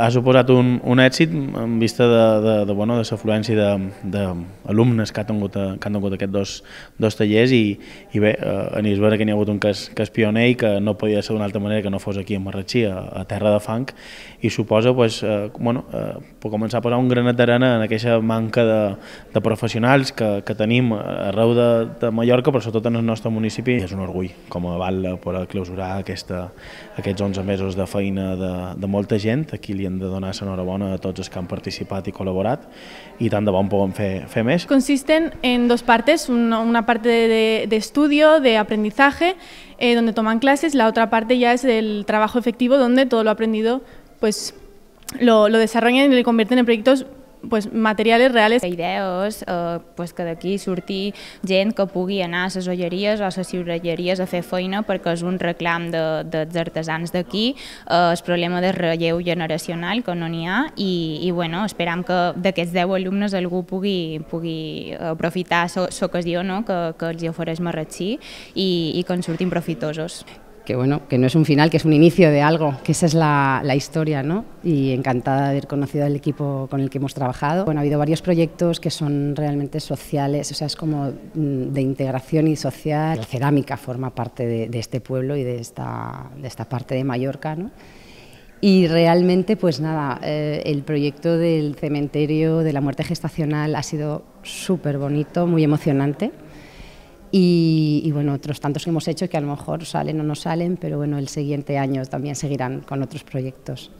ha suposat un, un èxit en vista de, de, de, bueno, de l'afluència d'alumnes que, ha tingut, que han tingut aquests dos, dos tallers i, i bé, eh, anís veure que n'hi ha hagut un cas, cas que pioner i que no podia ser d'una altra manera que no fos aquí a Marratxí, a, a Terra de Fang, i suposa pues, eh, bueno, eh, començar a posar un granet d'arena en aquesta manca de, de professionals que, que tenim arreu de, de Mallorca, però sobretot en el nostre municipi. I és un orgull com a Val per clausurar aquesta, aquests 11 mesos de feina de, de molta gent. Aquí li y de donar l'enhorabona a tots els que han participat i col·laborat i tant de un puguem fer, fer Consisten en dos partes, una, parte de, estudio, de aprendizaje, eh, donde toman clases, la otra parte ya es el trabajo efectivo, donde todo lo aprendido pues lo, lo desarrollan y lo convierten en proyectos pues, materials reals. La idea eh, pues, que d'aquí surti gent que pugui anar a les olleries o a les ciurelleries a fer feina perquè és un reclam de, dels artesans d'aquí, eh, el problema de relleu generacional que no n'hi ha i, i bueno, esperam que d'aquests 10 alumnes algú pugui, pugui aprofitar l'ocasió no? que, que els ofereix Marratxí i, i que en surtin profitosos. que bueno, que no es un final, que es un inicio de algo, que esa es la, la, historia, ¿no? Y encantada de haber conocido al equipo con el que hemos trabajado. Bueno, ha habido varios proyectos que son realmente sociales, o sea, es como mm, de integración y social. La cerámica forma parte de, este pueblo y de esta, de esta parte de Mallorca, ¿no? Y realmente, pues nada, eh, el proyecto del cementerio de la muerte gestacional ha sido súper bonito, muy emocionante y, bueno, otros tantos que hemos hecho que a lo mejor salen o no salen, pero bueno, el siguiente año también seguirán con otros proyectos.